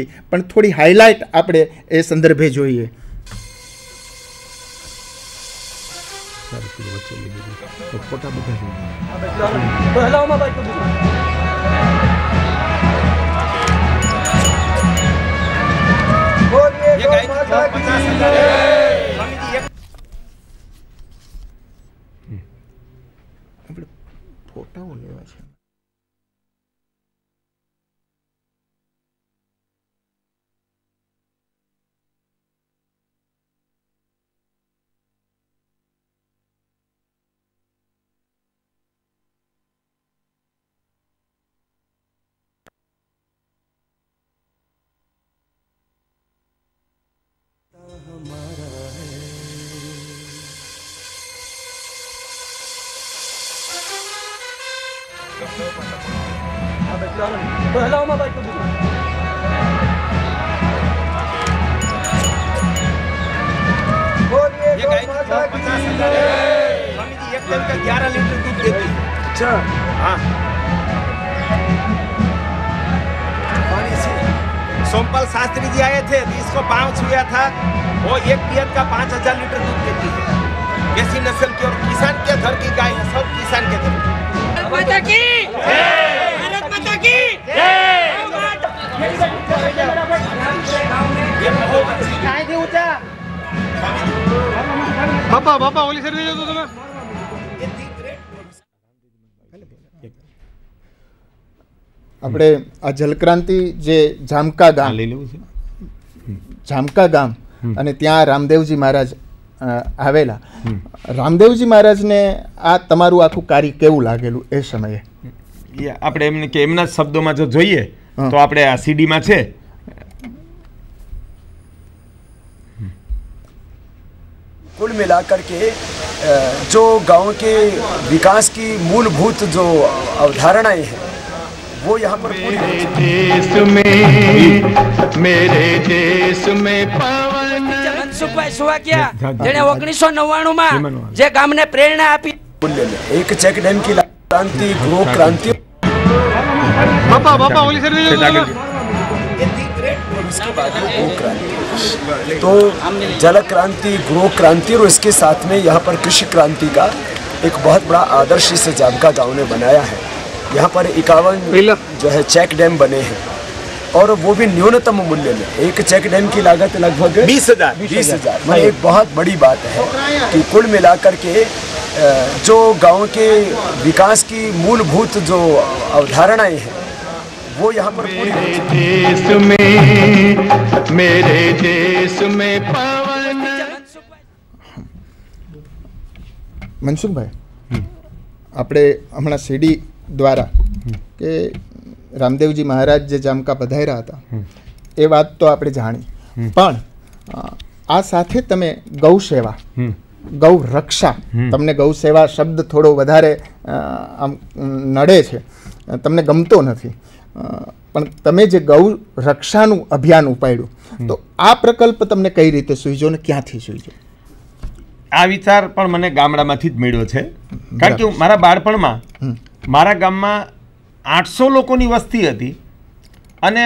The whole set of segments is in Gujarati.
પણ થોડી હાઇલાઇટ આપણે એ સંદર્ભે જોઈએ આપણે ફોટાઓ લેવા છે गाय का ग्यारह लीटर दूध देती है अच्छा हाँ सोमपाल शास्त्री जी आए थे इसको पाँव छुआ था वो एक पियत का पाँच हजार लीटर दूध देती है देसी नस्ल की और किसान के घर की गाय है सब किसान के घर बाबा बाबा ओली सर नहीं जाता तुम्हें આપણે આ જલક્રાંતિ જે જામકા ગામ છે જામકા ગામ અને ત્યાં રામદેવજી મહારાજ આવેલા રામદેવજી મહારાજને આ તમારું આખું કાર્ય કેવું લાગેલું એ સમયે આપણે એમને કે એમના શબ્દોમાં જો જોઈએ તો આપણે આ સીડીમાં છે कुल मिलाकर के जो गांव के विकास की मूलभूत जो अवधारणाएं हैं वो यहाँ पर मेरे देश में मेरे देश में क्या જેણે ઓગણીસો નવ્વાણું માં જે ગામને પ્રેરણા આપી એક ચેક ડેમ કી ક્રાંતિ क्रांति ક્રાંતિ બાપા બાપા ઓલી સર उसके बाद में गो क्रांति तो जल क्रांति गो क्रांति और इसके साथ में यहाँ पर कृषि क्रांति का एक बहुत बड़ा आदर्श इस जाबका गाँव ने बनाया है यहाँ पर इक्यावन जो है चेक डैम बने हैं और वो भी न्यूनतम मूल्य में एक चेक डैम की लागत लगभग बीस हजार बीस हजार हाँ मतलब एक बहुत बड़ी बात है कि कुल मिलाकर के जो गांव के विकास की मूलभूत जो अवधारणाएं हैं वो यहाँ पर मेरे देश में मेरे देश में पवन મનસુખભાઈ આપણે હમણાં સીડી દ્વારા કે રામદેવજી મહારાજ જે જામકા પધાર્યા હતા એ વાત તો આપણે જાણી પણ આ સાથે તમે ગૌ સેવા ગૌ રક્ષા તમને ગૌ સેવા શબ્દ થોડો વધારે આમ નડે છે તમને ગમતો નથી પણ તમે જે ગૌ રક્ષાનું અભિયાન ઉપાડ્યું તો આ પ્રકલ્પ તમને કઈ રીતે સૂઝ્યો ને ક્યાંથી સૂઝ્યો આ વિચાર પણ મને ગામડામાંથી જ મળ્યો છે કારણ કે મારા બાળપણમાં મારા ગામમાં આઠસો લોકોની વસ્તી હતી અને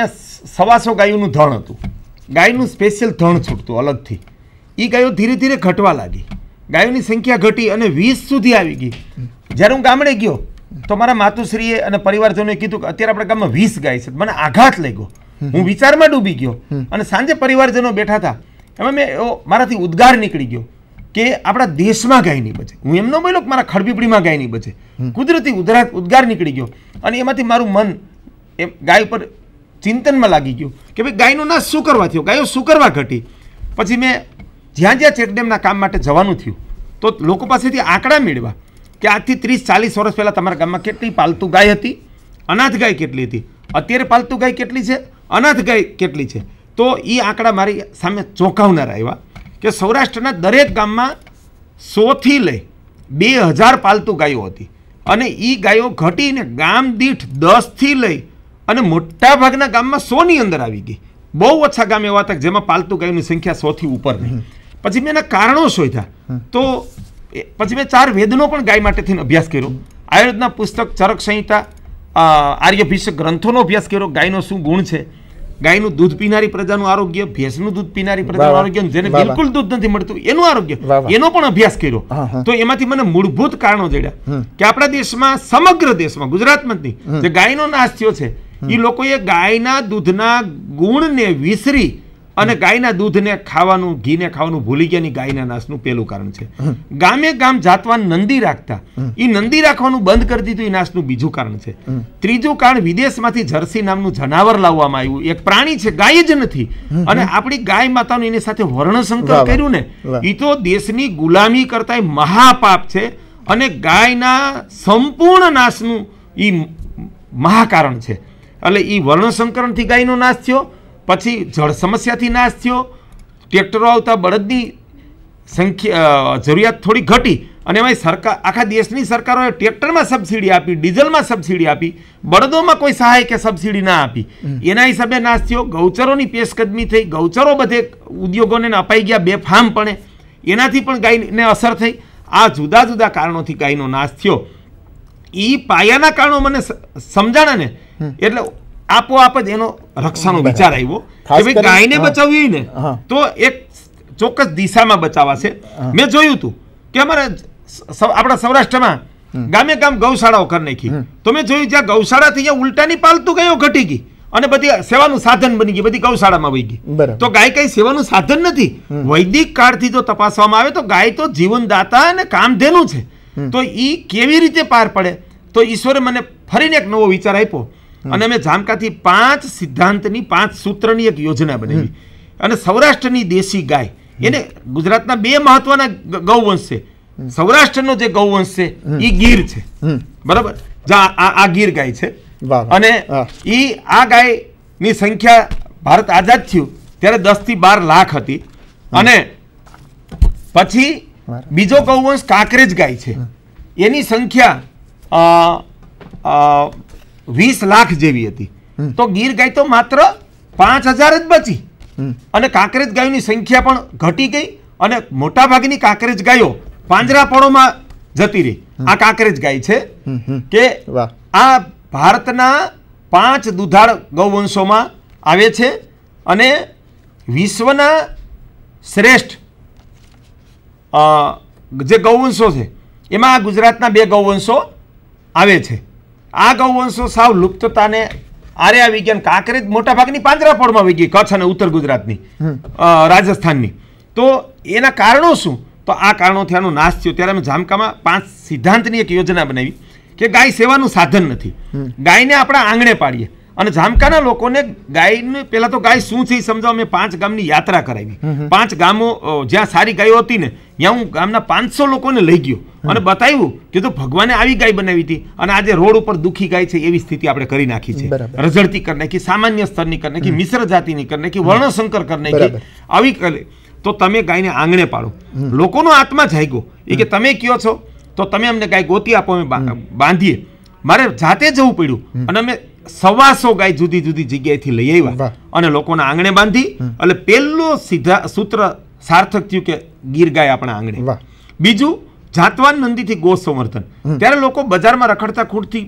સવાસો ગાયોનું ધણ હતું ગાયનું સ્પેશિયલ ધણ છૂટતું અલગથી એ ગાયો ધીરે ધીરે ઘટવા લાગી ગાયોની સંખ્યા ઘટી અને વીસ સુધી આવી ગઈ જ્યારે હું ગામડે ગયો તો મારા માતુશ્રીએ અને પરિવારજનોએ કીધું કે અત્યારે આપણા ગામમાં વીસ ગાય છે મને આઘાત લાગ્યો હું વિચારમાં ડૂબી ગયો અને સાંજે પરિવારજનો બેઠા હતા એમાં મેં મારાથી ઉદ્ગાર નીકળી ગયો કે આપણા દેશમાં ગાય નહીં બચે હું એમ ન બોલ્યો કે મારા ખડપીપડીમાં ગાય નહીં બચે કુદરતી ઉદરા ઉદ્ગાર નીકળી ગયો અને એમાંથી મારું મન એ ગાય પર ચિંતનમાં લાગી ગયું કે ભાઈ ગાયનો નાશ શું કરવા થયો ગાયો શું કરવા ઘટી પછી મેં જ્યાં જ્યાં ચેકડેમના કામ માટે જવાનું થયું તો લોકો પાસેથી આંકડા મેળવા કે આજથી ત્રીસ ચાલીસ વર્ષ પહેલાં તમારા ગામમાં કેટલી પાલતુ ગાય હતી અનાથ ગાય કેટલી હતી અત્યારે પાલતુ ગાય કેટલી છે અનાથ ગાય કેટલી છે તો એ આંકડા મારી સામે ચોંકાવનારા આવ્યા કે સૌરાષ્ટ્રના દરેક ગામમાં સોથી લઈ બે હજાર પાલતુ ગાયો હતી અને એ ગાયો ઘટીને ગામ દીઠ દસથી લઈ અને મોટાભાગના ગામમાં સોની અંદર આવી ગઈ બહુ ઓછા ગામ એવા હતા જેમાં પાલતુ ગાયોની સંખ્યા સોથી ઉપર નહીં પછી મેં એના કારણો શોધ્યા તો પછી મેં ચાર વેદનો પણ ગાય માટે થઈને અભ્યાસ કર્યો આયુર્વેદના પુસ્તક ચરક સંહિતા આર્યભિષ્ય ગ્રંથોનો અભ્યાસ કર્યો ગાયનો શું ગુણ છે ગાયનું દૂધ પીનારી પ્રજાનું આરોગ્ય ભેંસનું દૂધ પીનારી પ્રજાનું આરોગ્ય જેને બિલકુલ દૂધ નથી મળતું એનું આરોગ્ય એનો પણ અભ્યાસ કર્યો તો એમાંથી મને મૂળભૂત કારણો જડ્યા કે આપણા દેશમાં સમગ્ર દેશમાં ગુજરાતમાં જે ગાયનો નાશ થયો છે એ લોકોએ ગાયના દૂધના ગુણને વિસરી અને ગાયના દૂધને ખાવાનું ઘીને ખાવાનું ભૂલી ગયાની ગાયના નાશનું પહેલું કારણ છે ગામે ગામ જાતવાન નંદી રાખતા એ નંદી રાખવાનું બંધ કરી દીધું એ નાશનું બીજું કારણ છે ત્રીજું કારણ વિદેશમાંથી જર્સી નામનું જનાવર લાવવામાં આવ્યું એક પ્રાણી છે ગાય જ નથી અને આપણી ગાય માતાનું એની સાથે વર્ણસંકર કર્યું ને એ તો દેશની ગુલામી કરતા મહાપાપ છે અને ગાયના સંપૂર્ણ નાશનું એ મહાકારણ છે એટલે એ વર્ણસંકરણથી ગાયનો નાશ થયો પછી જળ સમસ્યાથી નાશ થયો ટ્રેક્ટરો આવતા બળદની સંખ્યા જરૂરિયાત થોડી ઘટી અને એમાં સરકાર આખા દેશની સરકારોએ ટ્રેક્ટરમાં સબસિડી આપી ડીઝલમાં સબસિડી આપી બળદોમાં કોઈ સહાય કે સબસિડી ના આપી એના હિસાબે નાશ થયો ગૌચરોની પેશકદમી થઈ ગૌચરો બધે ઉદ્યોગોને અપાઈ ગયા બે બેફામપણે એનાથી પણ ગાયને અસર થઈ આ જુદા જુદા કારણોથી ગાયનો નાશ થયો એ પાયાના કારણો મને સમજાણે ને એટલે આપોઆપ જ એનો રક્ષાનો વિચાર આવ્યો કે ગાયને બચાવવી ને તો એક ચોક્કસ દિશામાં બચાવાશે મેં જોયું હતું કે અમારા આપણા સૌરાષ્ટ્રમાં ગામે ગામ ગૌશાળાઓ કરી નાખી તો મેં જોયું જ્યાં ગૌશાળાથી જ્યાં ઉલટાની પાલતુ ગયો ઘટી ગઈ અને બધી સેવાનું સાધન બની ગયું બધી ગૌશાળામાં વહી ગઈ તો ગાય કઈ સેવાનું સાધન નથી વૈદિક કાળથી જો તપાસવામાં આવે તો ગાય તો જીવનદાતા અને કામધેનું છે તો એ કેવી રીતે પાર પડે તો ઈશ્વરે મને ફરીને એક નવો વિચાર આપ્યો અને અમે જામકાથી પાંચ સિદ્ધાંતની પાંચ સૂત્રની એક યોજના બનાવી અને સૌરાષ્ટ્રની દેશી ગાય એને ગુજરાતના બે મહત્વના ગૌવંશ છે સૌરાષ્ટ્રનો જે ગૌવંશ છે એ ગીર છે બરાબર જા આ ગીર ગાય છે અને એ આ ગાયની સંખ્યા ભારત આઝાદ થયું ત્યારે દસથી બાર લાખ હતી અને પછી બીજો ગૌવંશ કાંકરેજ ગાય છે એની સંખ્યા વીસ લાખ જેવી હતી તો ગીર ગાય તો માત્ર પાંચ હજાર જ બચી અને કાંકરેજ ગાયોની સંખ્યા પણ ઘટી ગઈ અને મોટાભાગની કાંકરેજ ગાયો પાંજરાપોળોમાં જતી રહી આ કાંકરેજ ગાય છે કે આ ભારતના પાંચ દુધાળ ગૌવંશોમાં આવે છે અને વિશ્વના શ્રેષ્ઠ જે ગૌવંશો છે એમાં ગુજરાતના બે ગૌવંશો આવે છે આ ગૌવંશો સાવ લુપ્તતાને આરે આવી ગયા કાંકરેજ મોટાભાગની પાંજરાપોળમાં આવી ગઈ કચ્છ અને ઉત્તર ગુજરાતની રાજસ્થાનની તો એના કારણો શું તો આ કારણોથી આનો નાશ થયો ત્યારે અમે જામકામાં પાંચ સિદ્ધાંતની એક યોજના બનાવી કે ગાય સેવાનું સાધન નથી ગાયને આપણા આંગણે પાડીએ અને જામકાના લોકોને ગાયને પહેલાં તો ગાય શું છે એ સમજાવ મેં પાંચ ગામની યાત્રા કરાવી પાંચ ગામો જ્યાં સારી ગાયો હતી ને ત્યાં હું ગામના પાંચસો લોકોને લઈ ગયો અને બતાવ્યું કે તો ભગવાને આવી ગાય બનાવી હતી અને આજે રોડ ઉપર દુઃખી ગાય છે એવી સ્થિતિ આપણે કરી નાખી છે રઝળતી કરી નાખી સામાન્ય સ્તરની કરી નાખી મિશ્ર જાતિની કરી નાખી વર્ણશંકર કરી નાખી આવી કરે તો તમે ગાયને આંગણે પાડો લોકોનો આત્મા જાગ્યો એ કે તમે કયો છો તો તમે અમને ગાય ગોતી આપો અમે બાંધીએ મારે જાતે જવું પડ્યું અને અમે સવાસો ગાય જુદી જુદી જગ્યાએથી લઈ આવ્યા અને લોકોના આંગણે બાંધી એટલે પહેલો સીધા સૂત્ર સાર્થક થયું કે ગીર ગાય આપણા આંગણે બીજું જાતવાન નંદીથી ગો સંવર્ધન ત્યારે લોકો બજારમાં રખડતા ખૂટથી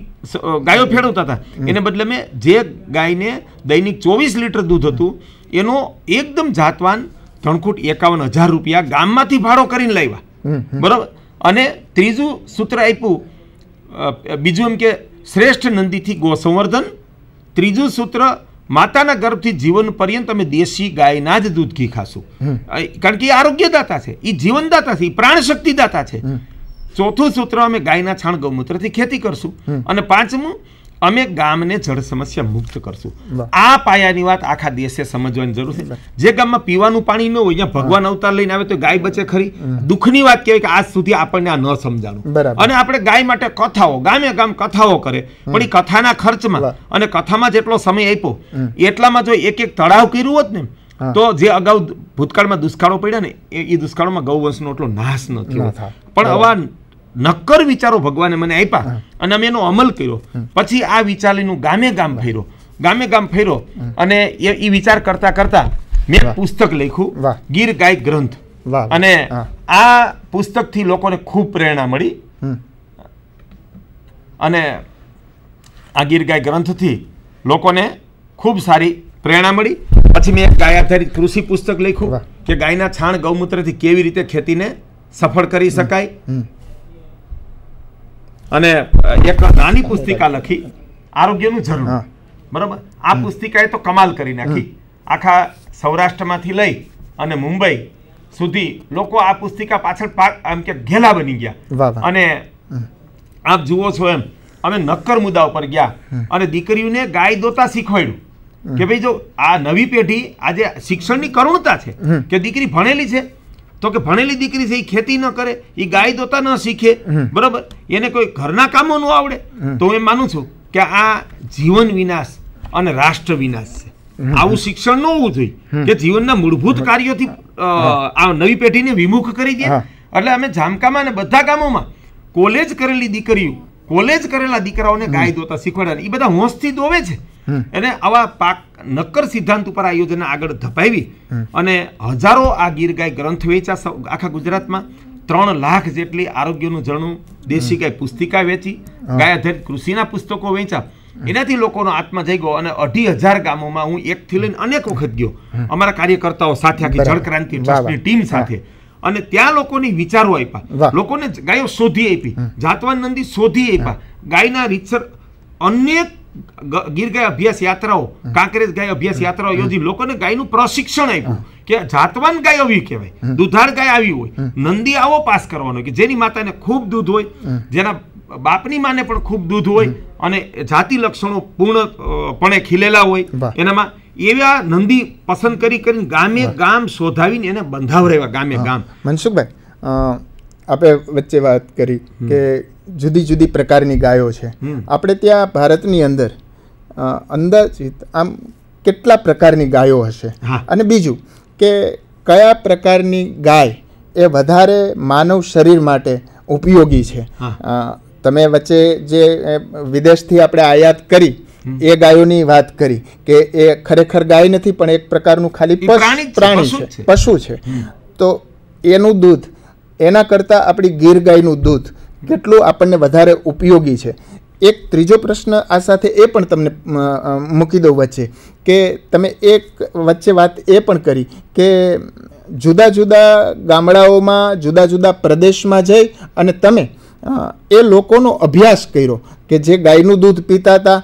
ગાયો ફેરવતા હતા એને બદલે મેં જે ગાયને દૈનિક ચોવીસ લીટર દૂધ હતું એનો એકદમ જાતવાન ત્રણખૂટ એકાવન હજાર રૂપિયા ગામમાંથી ભાડો કરીને લાવ્યા બરાબર અને ત્રીજું સૂત્ર આપ્યું બીજું એમ કે શ્રેષ્ઠ નંદીથી ગોસંવર્ધન ત્રીજું સૂત્ર માતાના ગર્ભથી જીવન પર્યંત અમે દેશી ગાયના જ દૂધ ઘી ખાશું કારણ કે એ આરોગ્યદાતા છે એ જીવનદાતા છે એ પ્રાણશક્તિદાતા છે ચોથું સૂત્ર અમે ગાયના છાણ ગૌમૂત્રથી ખેતી કરશું અને પાંચમું અમે ગામને જળ સમસ્યા મુક્ત કરશું આ પાયાની વાત આખા દેશે સમજવાની જરૂર છે જે ગામમાં પીવાનું પાણી ન હોય ત્યાં ભગવાન અવતાર લઈને આવે તો ગાય બચે ખરી દુઃખની વાત કહેવાય કે આજ સુધી આપણને આ ન સમજાણું અને આપણે ગાય માટે કથાઓ ગામે ગામ કથાઓ કરે પણ એ કથાના ખર્ચમાં અને કથામાં જેટલો સમય આપ્યો એટલામાં જો એક એક તળાવ કર્યું હોત ને તો જે અગાઉ ભૂતકાળમાં દુષ્કાળો પડ્યા ને એ દુષ્કાળોમાં ગૌવંશનો એટલો નાશ નથી પણ આવા નક્કર વિચારો ભગવાને મને આપ્યા અને અમે એનો અમલ કર્યો પછી આ વિચારનું ગામે ગામ ફેરો ગામે ગામ ફેરો અને એ વિચાર કરતા કરતા મેં પુસ્તક લખ્યું ગીર ગાય ગ્રંથ અને આ પુસ્તકથી લોકોને ખૂબ પ્રેરણા મળી અને આ ગીર ગાય ગ્રંથથી લોકોને ખૂબ સારી પ્રેરણા મળી પછી મેં એક ગાય આધારિત કૃષિ પુસ્તક લખ્યું કે ગાયના છાણ ગૌમૂત્રથી કેવી રીતે ખેતીને સફળ કરી શકાય અને એક નાની પુસ્તિકા લખી આરોગ્યનું જરૂર બરાબર આ પુસ્તિકાએ તો કમાલ કરી નાખી આખા સૌરાષ્ટ્રમાંથી લઈ અને મુંબઈ સુધી લોકો આ પુસ્તિકા પાછળ એમ કે ઘેલા બની ગયા અને આપ જુઓ છો એમ અમે નક્કર મુદ્દા ઉપર ગયા અને દીકરીઓને ગાય દોતા શીખવાડ્યું કે ભાઈ જો આ નવી પેઢી આજે શિક્ષણની કરુણતા છે કે દીકરી ભણેલી છે તો કે ભણેલી દીકરી છે એ ખેતી ન કરે એ ગાય દોતા ન શીખે બરોબર એને કોઈ ઘરના કામો ન આવડે તો હું એમ માનું છું કે આ જીવન વિનાશ અને રાષ્ટ્ર વિનાશ છે આવું શિક્ષણ ન હોવું જોઈએ કે જીવનના મૂળભૂત કાર્યોથી આ નવી પેઢીને વિમુખ કરી દે એટલે અમે જામકામાં અને બધા ગામોમાં કોલેજ કરેલી દીકરીઓ કોલેજ કરેલા દીકરાઓને ગાય દોતા શીખવાડે એ બધા હોંશથી દોવે છે એને આવા પાક નક્કર સિદ્ધાંત ઉપર આ યોજના આગળ ધપાવી અને હજારો આ ગીર ગાય ગ્રંથ વેચ્યા આખા ગુજરાતમાં ત્રણ લાખ જેટલી આરોગ્યનું જણું દેશી ગાય પુસ્તિકા વેચી ગાય આધારિત કૃષિના પુસ્તકો વેચ્યા એનાથી લોકોનો આત્મા જઈ ગયો અને અઢી હજાર ગામોમાં હું એકથી લઈને અનેક વખત ગયો અમારા કાર્યકર્તાઓ સાથે આખી જળક્રાંતિ ટ્રસ્ટની ટીમ સાથે અને ત્યાં લોકોની વિચારો આપ્યા લોકોને ગાયો શોધી આપી જાતવાન નંદી શોધી આપ્યા ગાયના રીતસર અનેક ગીર ગાય અભ્યાસ યાત્રાઓ કાંકરેજ ગાય અભ્યાસ યાત્રાઓ યોજી લોકોને ગાયનું પ્રશિક્ષણ આપ્યું કે જાતવાન ગાય આવી કહેવાય દુધાળ ગાય આવી હોય નંદી આવો પાસ કરવાનો કે જેની માતાને ખૂબ દૂધ હોય જેના બાપની માને પણ ખૂબ દૂધ હોય અને જાતિ લક્ષણો પૂર્ણપણે ખીલેલા હોય એનામાં એવા નંદી પસંદ કરી કરીને ગામે ગામ શોધાવીને એને બંધાવ રહેવા ગામે ગામ મનસુખભાઈ આપણે વચ્ચે વાત કરી કે જુદી જુદી પ્રકારની ગાયો છે આપણે ત્યાં ભારતની અંદર અંદાજિત આમ કેટલા પ્રકારની ગાયો હશે અને બીજું કે કયા પ્રકારની ગાય એ વધારે માનવ શરીર માટે ઉપયોગી છે તમે વચ્ચે જે વિદેશથી આપણે આયાત કરી એ ગાયોની વાત કરી કે એ ખરેખર ગાય નથી પણ એક પ્રકારનું ખાલી પ્રાણી છે પશુ છે તો એનું દૂધ એના કરતાં આપણી ગીર ગાયનું દૂધ કેટલું આપણને વધારે ઉપયોગી છે એક ત્રીજો પ્રશ્ન આ સાથે એ પણ તમને મૂકી દઉં વચ્ચે કે તમે એક વચ્ચે વાત એ પણ કરી કે જુદા જુદા ગામડાઓમાં જુદા જુદા પ્રદેશમાં જઈ અને તમે એ લોકોનો અભ્યાસ કર્યો કે જે ગાયનું દૂધ પીતા હતા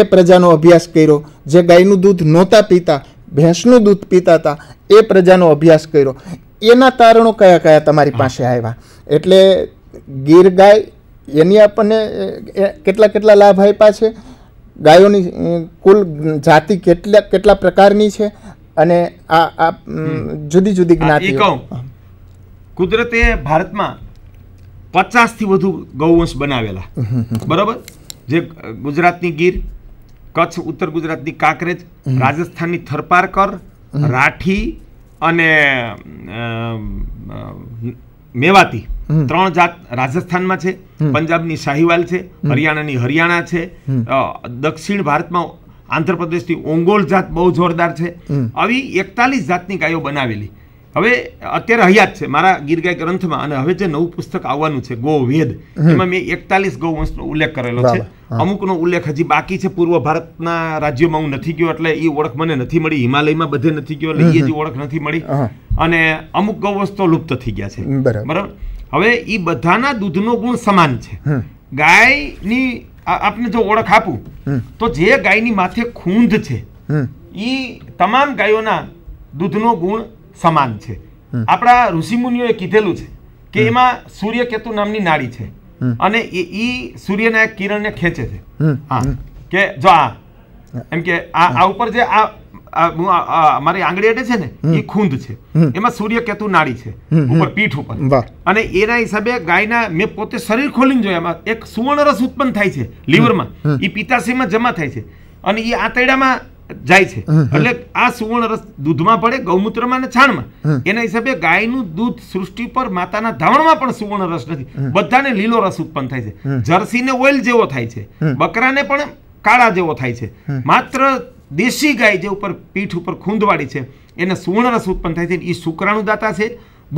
એ પ્રજાનો અભ્યાસ કર્યો જે ગાયનું દૂધ નહોતા પીતા ભેંસનું દૂધ પીતા હતા એ પ્રજાનો અભ્યાસ કર્યો એના તારણો કયા કયા તમારી પાસે આવ્યા એટલે ગીર ગાય એની આપણને કેટલા કેટલા લાભ આપ્યા છે ગાયોની કુલ જાતિ કેટલા કેટલા પ્રકારની છે અને આ આ જુદી જુદી જ્ઞાતિ કુદરતે ભારતમાં પચાસથી વધુ ગૌવંશ બનાવેલા બરોબર જે ગુજરાતની ગીર કચ્છ ઉત્તર ગુજરાતની કાંકરેજ રાજસ્થાનની થરપારકર રાઠી અને મેવાતી ત્રણ જાત રાજસ્થાનમાં છે પંજાબની શાહીવાલ છે હરિયાણાની હરિયાણા છે દક્ષિણ ભારતમાં આંધ્રપ્રદેશની ઓંગોલ જાત બહુ જોરદાર છે આવી એકતાલીસ જાતની ગાયો બનાવેલી હવે અત્યારે હયાત છે મારા ગીરગાય ગ્રંથમાં અને હવે જે નવું પુસ્તક આવવાનું છે ગો વેદ એમાં મેં એકતાલીસ ગૌ ગૌવંશનો ઉલ્લેખ કરેલો છે અમુકનો ઉલ્લેખ હજી બાકી છે પૂર્વ ભારતના રાજ્યોમાં હું નથી ગયો એટલે એ ઓળખ મને નથી મળી હિમાલયમાં બધે નથી ગયો એટલે એ જ ઓળખ નથી મળી અને અમુક ગૌવસ્તો લુપ્ત થઈ ગયા છે બરાબર હવે એ બધાના દૂધનો ગુણ સમાન છે ગાયની આપને જો ઓળખ આપું તો જે ગાયની માથે ખૂંધ છે એ તમામ ગાયોના દૂધનો ગુણ સમાન છે આપણા ઋષિમુનિઓએ કીધેલું છે કે એમાં સૂર્યકેતુ નામની નાળી છે અને એ ઈ સૂર્યના કિરણને ખેંચે છે કે જો આ એમ કે આ ઉપર જે આ મારી આંગળી એટલે છે ને એ ખૂંદ છે એમાં સૂર્ય કેતુ નાડી છે ઉપર પીઠ ઉપર અને એના હિસાબે ગાયના મેં પોતે શરીર ખોલીને જોયા એમાં એક સુવર્ણ રસ ઉત્પન્ન થાય છે લીવરમાં એ પિતાશયમાં જમા થાય છે અને એ આંતરડામાં જાય છે એટલે આ સુવર્ણ રસ દૂધમાં પડે ગૌમૂત્રમાં ને છાણમાં એના હિસાબે ગાયનું દૂધ સૃષ્ટિ પર માતાના ધાવણમાં પણ સુવર્ણ રસ નથી બધાને લીલો રસ ઉત્પન્ન થાય છે જર્સીને ઓઇલ જેવો થાય છે બકરાને પણ કાળા જેવો થાય છે માત્ર દેશી ગાય જે ઉપર પીઠ ઉપર ખૂંદવાળી છે એને સુવર્ણ રસ ઉત્પન્ન થાય છે એ શુક્રાણુદાતા છે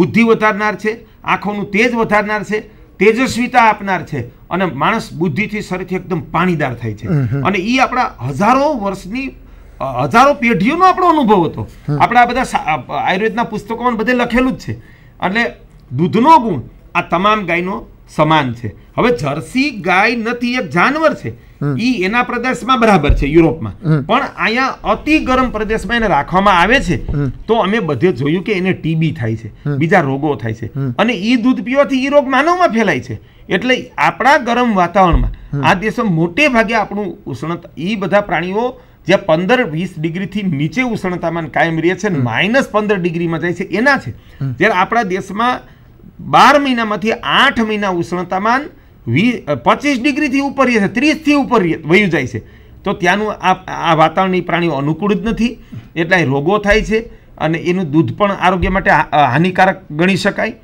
બુદ્ધિ વધારનાર છે આંખોનું તેજ વધારનાર છે તેજસ્વીતા આપનાર છે અને માણસ બુદ્ધિથી શરીરથી એકદમ પાણીદાર થાય છે અને એ આપણા હજારો વર્ષની હજારો પેઢીઓનો આપણો અનુભવ હતો આપણે આ બધા આયુર્વેદના પુસ્તકોમાં બધે લખેલું જ છે એટલે દૂધનો ગુણ આ તમામ ગાયનો સમાન છે હવે જર્સી ગાય નથી એક જાનવર છે ઈ એના પ્રદેશમાં બરાબર છે યુરોપમાં પણ અહીંયા અતિ ગરમ પ્રદેશમાં એને રાખવામાં આવે છે તો અમે બધે જોયું કે એને ટીબી થાય છે બીજા રોગો થાય છે અને ઈ દૂધ પીવાથી ઈ રોગ માનવમાં ફેલાય છે એટલે આપણા ગરમ વાતાવરણમાં આ દેશો મોટે ભાગે આપણું ઉષ્ણતા ઈ બધા પ્રાણીઓ જ્યાં પંદર વીસ ડિગ્રીથી નીચે ઉષ્ણતામાન કાયમ રહે છે માઇનસ પંદર ડિગ્રીમાં જાય છે એના છે જ્યારે આપણા દેશમાં બાર મહિનામાંથી આઠ મહિના ઉષ્ણતામાન વી પચીસ ડિગ્રીથી ઉપર રહે છે ત્રીસથી ઉપર વયું જાય છે તો ત્યાંનું આ આ વાતાવરણની પ્રાણીઓ અનુકૂળ જ નથી એટલા રોગો થાય છે અને એનું દૂધ પણ આરોગ્ય માટે હાનિકારક ગણી શકાય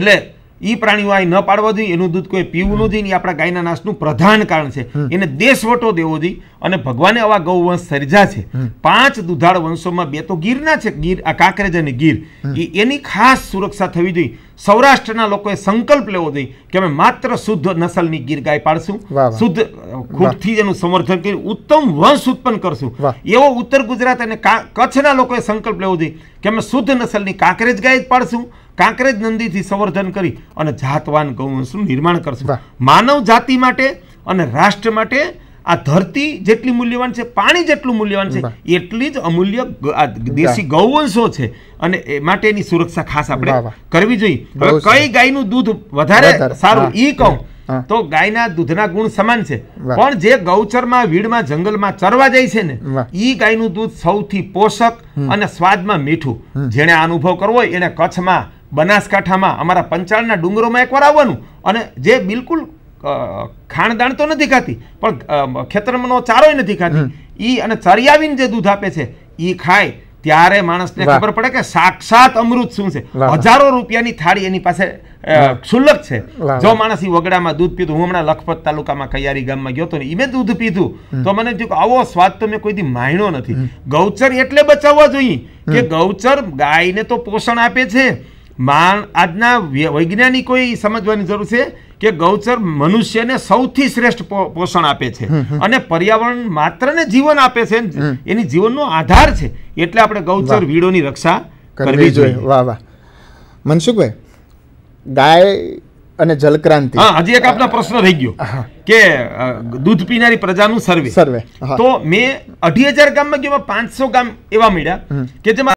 એટલે એ પ્રાણીઓ આ ન પાડવા જોઈએ એનું દૂધ કોઈ પીવું ન જોઈએ એ આપણા ગાયના નાશનું પ્રધાન કારણ છે એને દેશવટો દેવો જોઈએ અને ભગવાને આવા ગૌવંશ સર્જા છે પાંચ દુધાળ વંશોમાં બે તો ગીરના છે ગીર આ કાંકરેજ અને ગીર એની ખાસ સુરક્ષા થવી જોઈએ સૌરાષ્ટ્રના લોકોએ સંકલ્પ લેવો જોઈએ કે અમે માત્ર શુદ્ધ નસલની ગીર ગાય પાડશું શુદ્ધ ખુદથી એનું સમર્થન કરી ઉત્તમ વંશ ઉત્પન્ન કરશું એવો ઉત્તર ગુજરાત અને કચ્છના લોકોએ સંકલ્પ લેવો જોઈએ કે અમે શુદ્ધ નસલની કાંકરેજ ગાય પાડશું કાંકરેજ નંદીથી સંવર્ધન કરી અને જાતવાન ગૌવંશનું નિર્માણ કરશું માનવ જાતિ માટે અને રાષ્ટ્ર માટે આ ધરતી જેટલી મૂલ્યવાન છે પાણી જેટલું મૂલ્યવાન છે એટલી જ અમૂલ્ય દેશી ગૌવંશો છે અને માટે એની સુરક્ષા ખાસ આપણે કરવી જોઈએ કઈ ગાયનું દૂધ વધારે સારું ઈ કહું તો ગાયના દૂધના ગુણ સમાન છે પણ જે ગૌચરમાં વીડમાં જંગલમાં ચરવા જાય છે ને ઈ ગાયનું દૂધ સૌથી પોષક અને સ્વાદમાં મીઠું જેને અનુભવ કરવો હોય એને કચ્છમાં બનાસકાંઠામાં અમારા પંચાળના ડુંગરોમાં એકવાર આવવાનું અને જે બિલકુલ ખાણદાણ તો નથી ખાતી પણ ખેતરનો ચારોય નથી ખાતી એ અને ચરિયાવીને જે દૂધ આપે છે એ ખાય ત્યારે માણસને ખબર પડે કે સાક્ષાત અમૃત શું છે હજારો રૂપિયાની થાળી એની પાસે શુલ્લક છે જો માણસ વગડામાં દૂધ પીધું હું હમણાં લખપત તાલુકામાં કૈયારી ગામમાં ગયો હતો ને મેં દૂધ પીધું તો મને થયું આવો સ્વાદ તો મેં કોઈ દી માણ્યો નથી ગૌચર એટલે બચાવવા જોઈએ કે ગૌચર ગાયને તો પોષણ આપે છે માણ આજના વૈજ્ઞાનિકોએ સમજવાની જરૂર છે કે ગૌચર મનુષ્યને સૌથી શ્રેષ્ઠ પોષણ આપે છે અને પર્યાવરણ માત્રને જીવન આપે છે એની જીવનનો આધાર છે એટલે આપણે ગૌચર વીડોની રક્ષા કરવી જોઈએ વાહ વાહ મનસુખભાઈ ગાય અને જલક્રાંતિ હજી એક આપનો પ્રશ્ન રહી ગયો કે દૂધ પીનારી પ્રજાનું સર્વે સર્વે તો મેં અઢી હજાર ગામમાં ગયો પાંચસો ગામ એવા મળ્યા કે જેમાં